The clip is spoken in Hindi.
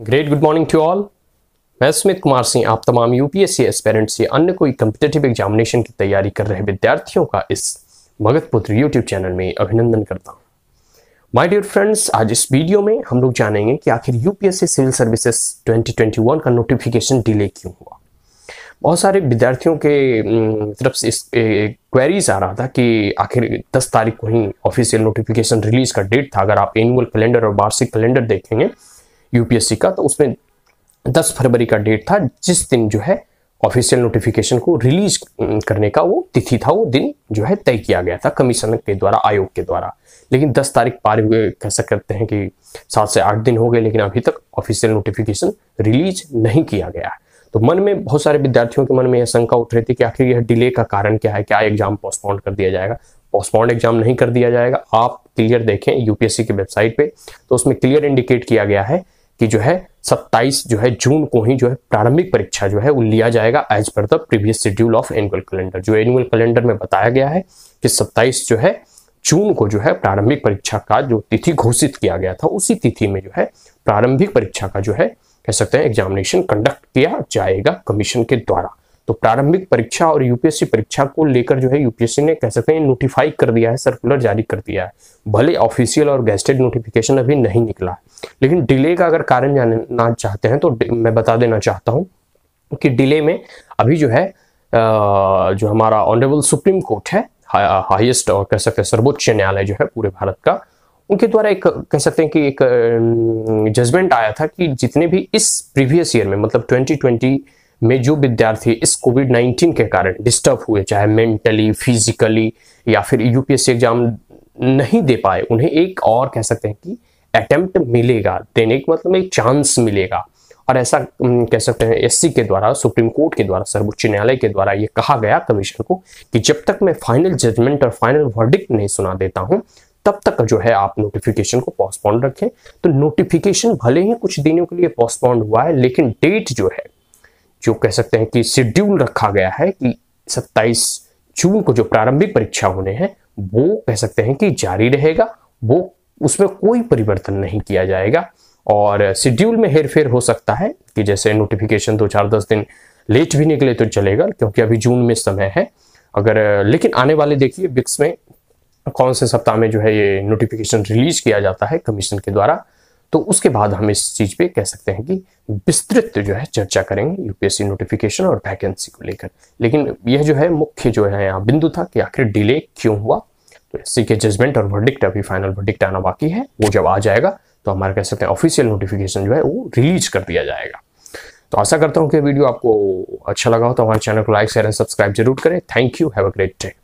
great good morning to all मैं सुमित कुमार सिंह आप तमाम यूपीएससी एस्पेरेंट्स या अन्य कोई कम्पिटेटिव एग्जामिनेशन की तैयारी कर रहे विद्यार्थियों का इस भगतपुत्र यूट्यूब चैनल में अभिनंदन करता हूँ माय डियर फ्रेंड्स आज इस वीडियो में हम लोग जानेंगे कि आखिर यूपीएससी सिविल सर्विसेज 2021 का नोटिफिकेशन डिले क्यों हुआ बहुत सारे विद्यार्थियों के तरफ से इस क्वेरीज आ रहा था कि आखिर 10 तारीख को ही ऑफिशियल नोटिफिकेशन रिलीज का डेट था अगर आप एनुअल कैलेंडर और वार्षिक कैलेंडर देखेंगे यूपीएससी का तो उसमें 10 फरवरी का डेट था जिस दिन जो है ऑफिशियल नोटिफिकेशन को रिलीज करने का वो तिथि था वो दिन जो है तय किया गया था कमीशन के द्वारा आयोग के द्वारा लेकिन 10 तारीख पार हुए कह सकते हैं कि सात से आठ दिन हो गए लेकिन अभी तक ऑफिशियल नोटिफिकेशन रिलीज नहीं किया गया तो मन में बहुत सारे विद्यार्थियों के मन में यह शंका उठ रही थी कि आखिर यह डिले का कारण क्या है क्या एग्जाम पोस्टपोन कर दिया जाएगा पोस्टपोन्ड एग्जाम नहीं कर दिया जाएगा आप क्लियर देखें यूपीएससी की वेबसाइट पे तो उसमें क्लियर इंडिकेट किया गया है कि जो है 27 जो है जून को ही जो है प्रारंभिक परीक्षा जो है वो लिया जाएगा as per the previous schedule of annual calendar जो एनुअल कैलेंडर में बताया गया है कि 27 जो है जून को जो है प्रारंभिक परीक्षा का जो तिथि घोषित किया गया था उसी तिथि में जो है प्रारंभिक परीक्षा का जो है कह सकते हैं एग्जामिनेशन कंडक्ट किया जाएगा कमीशन के द्वारा तो प्रारंभिक परीक्षा और यूपीएससी परीक्षा को लेकर जो है यूपीएससी ने कह सकते हैं नोटिफाई कर दिया है सर्कुलर जारी कर दिया है भले ऑफिशियल और गेस्टेड नोटिफिकेशन अभी नहीं निकला लेकिन डिले का अगर कारण जानना चाहते हैं तो मैं बता देना चाहता हूँ कि डिले में अभी जो है जो हमारा ऑनरेबल सुप्रीम कोर्ट है हाईएस्ट और कह सकते हैं सर्वोच्च न्यायालय जो है पूरे भारत का उनके द्वारा एक कह सकते हैं कि एक जजमेंट आया था कि जितने भी इस प्रीवियस ईयर में मतलब 2020 में जो विद्यार्थी इस कोविड नाइन्टीन के कारण डिस्टर्ब हुए चाहे मेंटली फिजिकली या फिर यूपीएससी एग्जाम नहीं दे पाए उन्हें एक और कह सकते हैं कि अटेम्प्ट मिलेगा देने का मतलब एक चांस मिलेगा और ऐसा कह सकते हैं एस के द्वारा सुप्रीम कोर्ट के द्वारा सर्वोच्च न्यायालय के द्वारा ये कहा गया कमीशन को कि जब तक मैं फाइनल जजमेंट और फाइनल वर्डिक्ट नहीं सुना देता हूँ तब तक जो है आप नोटिफिकेशन को पोस्टपोन रखें तो नोटिफिकेशन भले ही कुछ दिनों के लिए पोस्टपोन हुआ है लेकिन डेट जो है जो कह सकते हैं कि शेड्यूल रखा गया है कि 27 जून को जो प्रारंभिक परीक्षा होने हैं वो कह सकते हैं कि जारी रहेगा वो उसमें कोई परिवर्तन नहीं किया जाएगा और शेड्यूल में हेरफेर हो सकता है कि जैसे नोटिफिकेशन दो चार दस दिन लेट भी निकले तो चलेगा क्योंकि अभी जून में समय है अगर लेकिन आने वाले देखिए बिक्स में कौन से सप्ताह में जो है ये नोटिफिकेशन रिलीज किया जाता है कमीशन के द्वारा तो उसके बाद हम इस चीज़ पे कह सकते हैं कि विस्तृत जो है चर्चा करेंगे यूपीएससी नोटिफिकेशन और वैकेंसी को लेकर लेकिन यह जो है मुख्य जो है यहाँ बिंदु था कि आखिर डिले क्यों हुआ तो एससी के जजमेंट और वर्डिक्ट अभी फाइनल वर्डिक्ट आना बाकी है वो जब आ जाएगा तो हमारा कह सकते हैं ऑफिशियल नोटिफिकेशन जो है वो रिलीज कर दिया जाएगा तो आशा करता हूँ कि वीडियो आपको अच्छा लगा हो तो हमारे चैनल को लाइक शेयर एंड सब्सक्राइब जरूर करें thank you have a great day